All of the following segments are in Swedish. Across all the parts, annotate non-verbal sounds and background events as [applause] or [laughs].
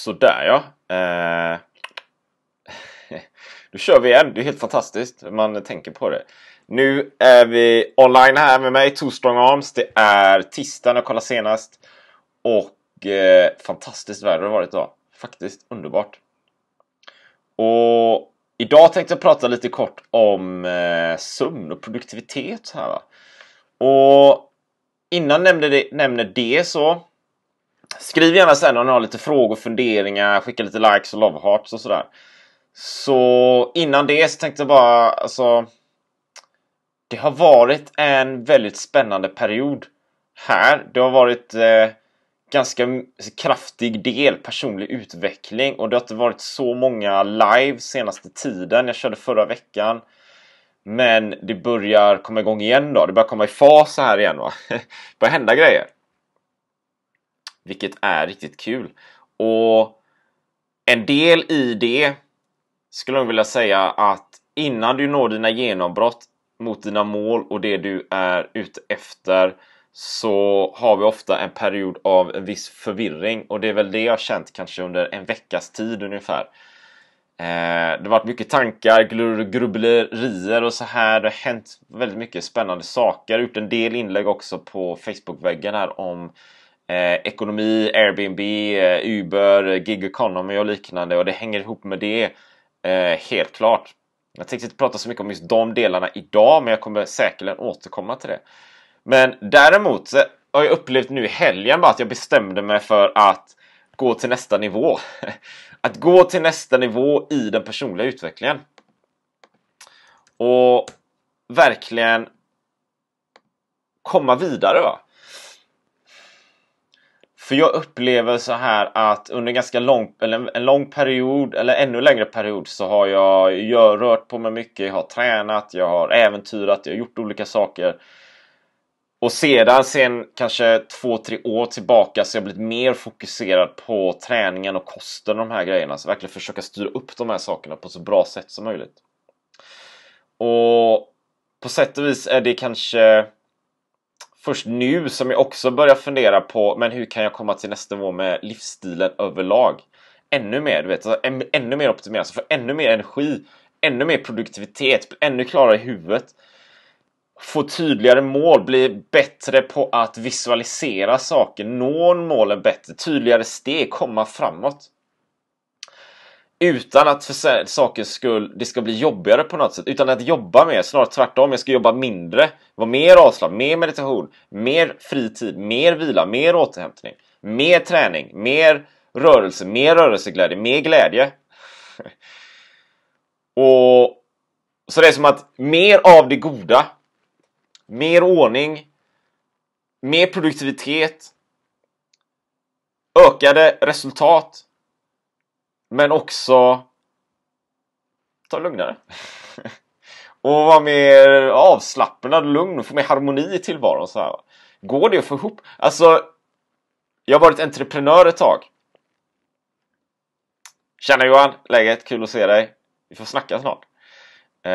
Sådär ja. Eh, [laughs] nu kör vi igen. Det är helt fantastiskt man tänker på det. Nu är vi online här med mig, Two Strong Arms. Det är tisdag när jag kollade senast. Och eh, fantastiskt väder har det varit idag. Faktiskt underbart. Och idag tänkte jag prata lite kort om eh, sömn och produktivitet här va? Och innan nämnde det, nämner det så Skriv gärna sen om ni har lite frågor, funderingar, skicka lite likes och love hearts och sådär. Så innan det så tänkte jag bara, alltså. Det har varit en väldigt spännande period här. Det har varit eh, ganska kraftig del personlig utveckling och det har inte varit så många live senaste tiden. Jag körde förra veckan. Men det börjar komma igång igen då. Det börjar komma i fas här igen va. Det [laughs] börjar hända grejer vilket är riktigt kul. Och en del i det skulle jag vilja säga att innan du når dina genombrott mot dina mål och det du är ute efter så har vi ofta en period av en viss förvirring och det är väl det jag känt kanske under en veckas tid ungefär. Eh, det har varit mycket tankar, grubblerier och så här. Det har hänt väldigt mycket spännande saker. Jag har gjort en del inlägg också på Facebookväggen här om Eh, ekonomi, Airbnb, eh, Uber, gig economy och liknande och det hänger ihop med det eh, helt klart. Jag tänkte inte prata så mycket om just de delarna idag men jag kommer säkerligen återkomma till det. Men däremot så har jag upplevt nu i helgen bara att jag bestämde mig för att gå till nästa nivå. [laughs] Att gå till nästa nivå i den personliga utvecklingen. Och verkligen komma vidare. Va? För jag upplever så här att under en ganska lång, eller en lång period eller ännu längre period så har jag, jag rört på mig mycket, jag har tränat, jag har äventyrat, jag har gjort olika saker. Och sedan, sen kanske två, tre år tillbaka så har jag blivit mer fokuserad på träningen och kosten och de här grejerna. Så verkligen försöka styra upp de här sakerna på så bra sätt som möjligt. Och på sätt och vis är det kanske först nu som jag också börjar fundera på men hur kan jag komma till nästa nivå med livsstilen överlag? Ännu mer, du vet, alltså, än, ännu mer optimerat, alltså, få ännu mer energi, ännu mer produktivitet, ännu klarare i huvudet. Få tydligare mål, bli bättre på att visualisera saker, nå målen bättre, tydligare steg, komma framåt utan att för sakens skull det ska bli jobbigare på något sätt. Utan att jobba mer, snarare tvärtom. Jag ska jobba mindre, vara mer avslappnad, mer meditation, mer fritid, mer vila, mer återhämtning, mer träning, mer rörelse, mer rörelseglädje, mer glädje. [laughs] Och Så det är som att mer av det goda, mer ordning, mer produktivitet, ökade resultat, men också ta det lugnare. [laughs] och vara mer avslappnad, lugn och få mer harmoni i tillvaron. Så här. Går det att få ihop? Alltså, jag har varit entreprenör ett tag. Tjena Johan! Läget? Kul att se dig. Vi får snacka snart. Eh,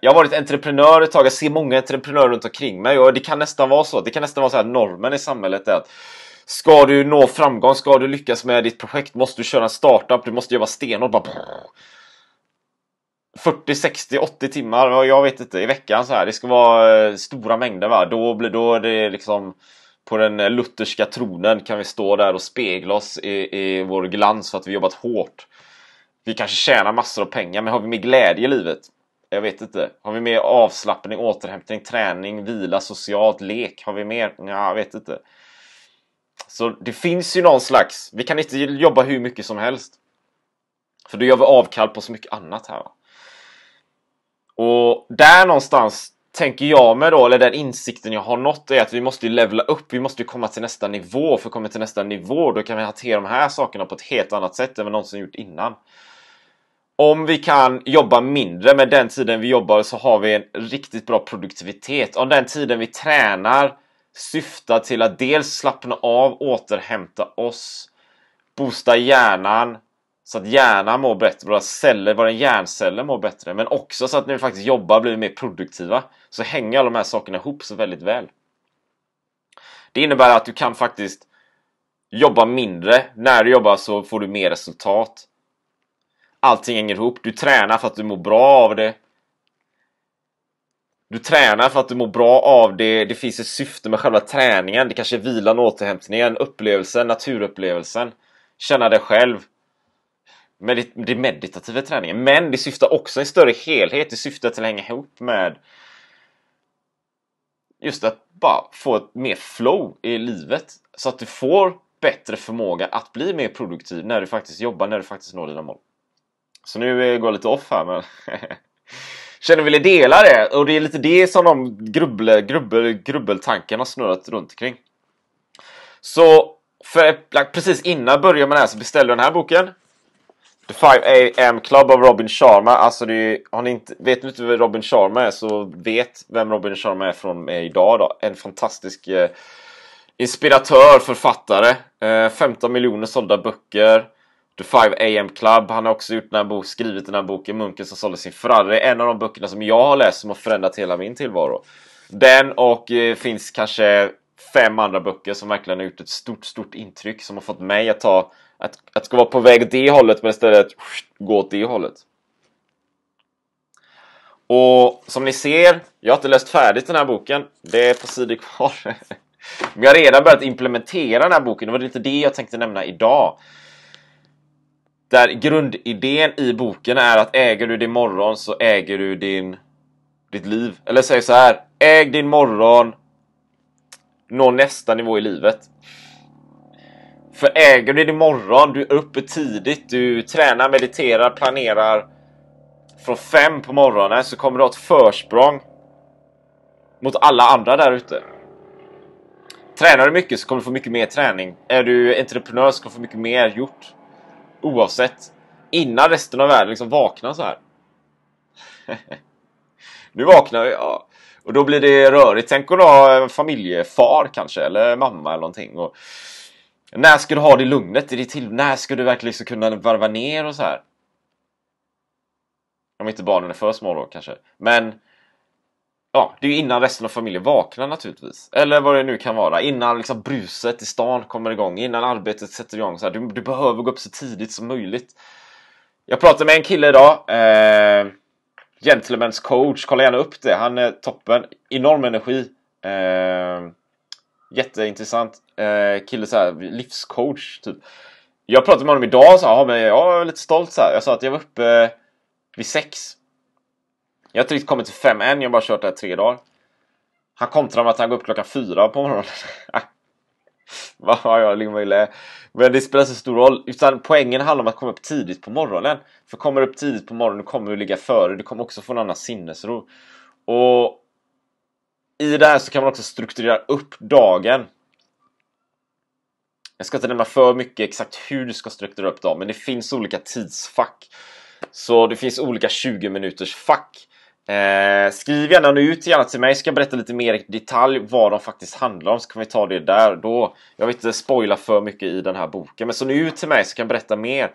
jag har varit entreprenör ett tag, jag ser många entreprenörer runt omkring mig och det kan nästan vara så. Det kan nästan vara så här normen i samhället är att Ska du nå framgång, ska du lyckas med ditt projekt, måste du köra en startup, du måste jobba stenhårt. 40, 60, 80 timmar, jag vet inte, i veckan så här. Det ska vara eh, stora mängder va. Då blir då det liksom på den eh, lutherska tronen kan vi stå där och spegla oss i, i vår glans för att vi jobbat hårt. Vi kanske tjänar massor av pengar, men har vi mer glädje i livet? Jag vet inte. Har vi mer avslappning, återhämtning, träning, vila, socialt, lek? Har vi mer? Ja, jag vet inte. Så det finns ju någon slags, vi kan inte jobba hur mycket som helst. För då gör vi avkall på så mycket annat här. Och där någonstans tänker jag mig då, eller den insikten jag har nått är att vi måste ju levla upp, vi måste ju komma till nästa nivå. För kommer till nästa nivå, då kan vi hantera de här sakerna på ett helt annat sätt än vi någonsin gjort innan. Om vi kan jobba mindre med den tiden vi jobbar så har vi en riktigt bra produktivitet. Om den tiden vi tränar syftar till att dels slappna av, återhämta oss, boosta hjärnan så att hjärnan mår bättre, våra celler, våra hjärnceller mår bättre, men också så att när vi faktiskt jobbar blir vi mer produktiva. Så hänger alla de här sakerna ihop så väldigt väl. Det innebär att du kan faktiskt jobba mindre. När du jobbar så får du mer resultat. Allting hänger ihop. Du tränar för att du mår bra av det du tränar för att du mår bra av det. Det finns ett syfte med själva träningen. Det kanske är vilan, återhämtningen, upplevelsen, naturupplevelsen. Känna dig själv. Men det, det meditativa träningen. Men det syftar också en större helhet. Det syftar till att hänga ihop med just att bara få ett mer flow i livet. Så att du får bättre förmåga att bli mer produktiv när du faktiskt jobbar, när du faktiskt når dina mål. Så nu går jag lite off här men [laughs] känner ville dela det. Och det är lite det som de grubbel, grubbel, grubbeltanken har snurrat runt kring. Så för, precis innan början med det här så beställde jag den här boken. The 5am Club av Robin Sharma. Alltså är, har ni inte, vet ni inte vem Robin Sharma är så vet vem Robin Sharma är från mig idag. Då. En fantastisk eh, inspiratör, författare. Eh, 15 miljoner sålda böcker. The 5 AM Club. Han har också gjort den här bok, skrivit den här boken Munken som sålde sin Ferrari. En av de böckerna som jag har läst som har förändrat hela min tillvaro. Den och eh, finns kanske fem andra böcker som verkligen har gjort ett stort, stort intryck som har fått mig att ta att, att ska vara på väg det hållet men istället gå åt det hållet. Och som ni ser, jag har inte läst färdigt den här boken. Det är på sidor kvar. [laughs] Men jag har redan börjat implementera den här boken. Det var lite det jag tänkte nämna idag där grundidén i boken är att äger du din morgon så äger du din, ditt liv. Eller säg så här, äg din morgon, nå nästa nivå i livet. För äger du din morgon, du är uppe tidigt, du tränar, mediterar, planerar från fem på morgonen så kommer du ha ett försprång mot alla andra där ute. Tränar du mycket så kommer du få mycket mer träning. Är du entreprenör så kommer du få mycket mer gjort oavsett. Innan resten av världen liksom vaknar så här. [laughs] nu vaknar vi, ja. Och då blir det rörigt. Tänk att ha en familjefar kanske, eller mamma eller någonting. Och när ska du ha det lugnet i ditt till? När ska du verkligen liksom kunna varva ner och så här? Om inte barnen är för små då kanske. Men Ja, det är ju innan resten av familjen vaknar naturligtvis. Eller vad det nu kan vara. Innan liksom bruset i stan kommer igång. Innan arbetet sätter igång. Så här, du, du, behöver gå upp så tidigt som möjligt. Jag pratade med en kille idag. Eh, Gentlemans coach. Kolla gärna upp det. Han är toppen. Enorm energi. Eh, jätteintressant eh, kille. Så här, livscoach typ. Jag pratade med honom idag. Så här, ja, men jag är lite stolt. Så här. Jag sa att jag var uppe vid sex jag har inte riktigt kommit till fem än, jag har bara kört det här tre dagar. Han kontrar med att han går upp klockan fyra på morgonen. Vad jag limmar ju Men det spelar så stor roll. Utan poängen handlar om att komma upp tidigt på morgonen. För kommer du upp tidigt på morgonen, du kommer du ligga före. Du kommer också få en annan sinnesro. Och i det här så kan man också strukturera upp dagen. Jag ska inte nämna för mycket exakt hur du ska strukturera upp dagen, men det finns olika tidsfack. Så det finns olika 20 minuters fack. Eh, skriv gärna ut gärna till mig, så ska jag berätta lite mer i detalj vad de faktiskt handlar om, så kan vi ta det där då. Jag vill inte spoila för mycket i den här boken, men så nu ut till mig så kan jag berätta mer.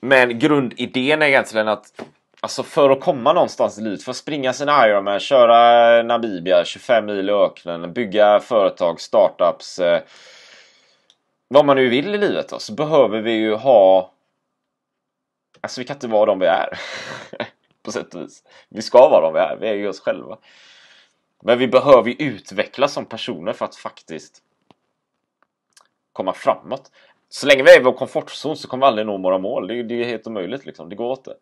Men grundidén är egentligen att Alltså för att komma någonstans i livet, för att springa sin Ironman, köra Namibia, 25 mil i öknen, bygga företag, startups. Eh, vad man nu vill i livet då, så behöver vi ju ha... Alltså vi kan inte vara de vi är. [laughs] på sätt och vis. Vi ska vara de vi är, vi är ju oss själva. Men vi behöver ju utvecklas som personer för att faktiskt komma framåt. Så länge vi är i vår komfortzon så kommer vi aldrig nå våra mål. Det är, det är helt omöjligt liksom, det går inte.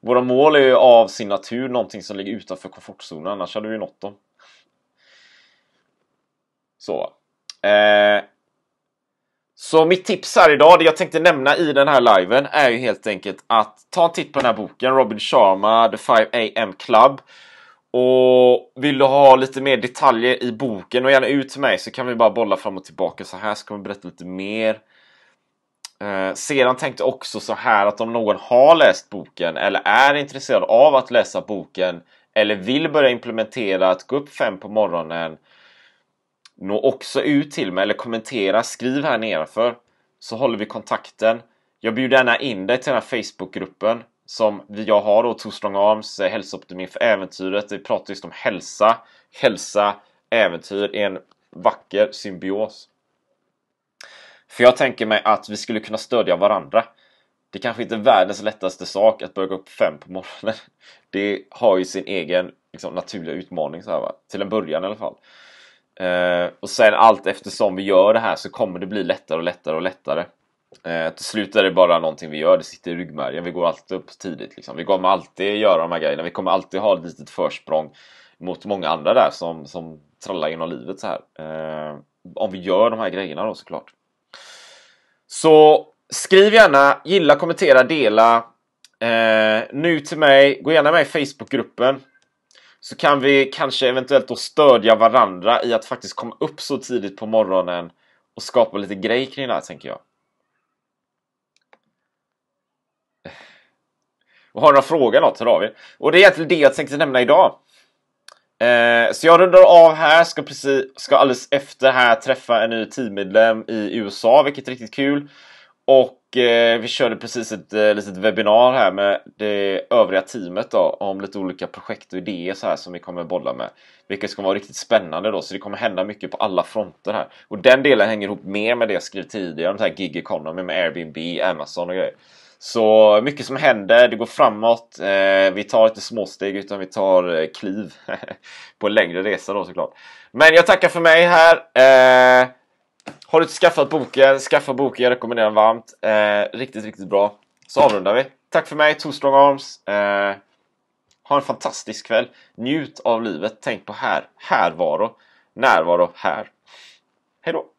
Våra mål är ju av sin natur någonting som ligger utanför komfortzonen, annars hade vi nått dem. Så. Eh, så mitt tips här idag, det jag tänkte nämna i den här liven, är ju helt enkelt att ta en titt på den här boken, Robin Sharma, The 5am Club. Och vill du ha lite mer detaljer i boken och gärna ut till mig så kan vi bara bolla fram och tillbaka så här, så kan vi berätta lite mer. Eh, sedan tänkte jag också så här att om någon har läst boken eller är intresserad av att läsa boken eller vill börja implementera att gå upp fem på morgonen Nå också ut till mig eller kommentera, skriv här nedanför så håller vi kontakten. Jag bjuder gärna in dig till den här Facebookgruppen som jag har då, Tor Strong Arms eh, hälsooptimering för äventyret. Vi pratar just om hälsa, hälsa, äventyr i en vacker symbios. För jag tänker mig att vi skulle kunna stödja varandra. Det kanske inte är världens lättaste sak att börja gå upp fem på morgonen. Det har ju sin egen liksom, naturliga utmaning så här va. Till en början i alla fall. Eh, och sen allt eftersom vi gör det här så kommer det bli lättare och lättare och lättare. Eh, till slut är det bara någonting vi gör, det sitter i ryggmärgen. Vi går alltid upp tidigt liksom. Vi kommer alltid göra de här grejerna. Vi kommer alltid ha ett litet försprång mot många andra där som, som trallar genom livet så här. Eh, om vi gör de här grejerna då såklart. Så skriv gärna, gilla, kommentera, dela. Eh, nu till mig, gå gärna med i Facebookgruppen så kan vi kanske eventuellt då stödja varandra i att faktiskt komma upp så tidigt på morgonen och skapa lite grej kring det här, tänker jag. Och har du några frågor något, hör av er. Och det är egentligen det jag tänkte nämna idag. Eh, så jag rundar av här, ska, precis, ska alldeles efter här träffa en ny teammedlem i USA, vilket är riktigt kul. Och eh, vi körde precis ett eh, litet webbinar här med det övriga teamet då, om lite olika projekt och idéer så här som vi kommer bolla med. Vilket ska vara riktigt spännande då, så det kommer hända mycket på alla fronter här. Och den delen hänger ihop mer med det jag skrev tidigare om så här gig economy med Airbnb, Amazon och grejer. Så mycket som händer, det går framåt. Eh, vi tar inte småsteg utan vi tar eh, kliv [laughs] på en längre resa då såklart. Men jag tackar för mig här. Eh, har du inte skaffat boken, skaffa boken. Jag rekommenderar den varmt. Eh, riktigt, riktigt bra. Så avrundar vi. Tack för mig, Two Strong Arms. Eh, ha en fantastisk kväll. Njut av livet. Tänk på här. Härvaro. Närvaro här. Hej då!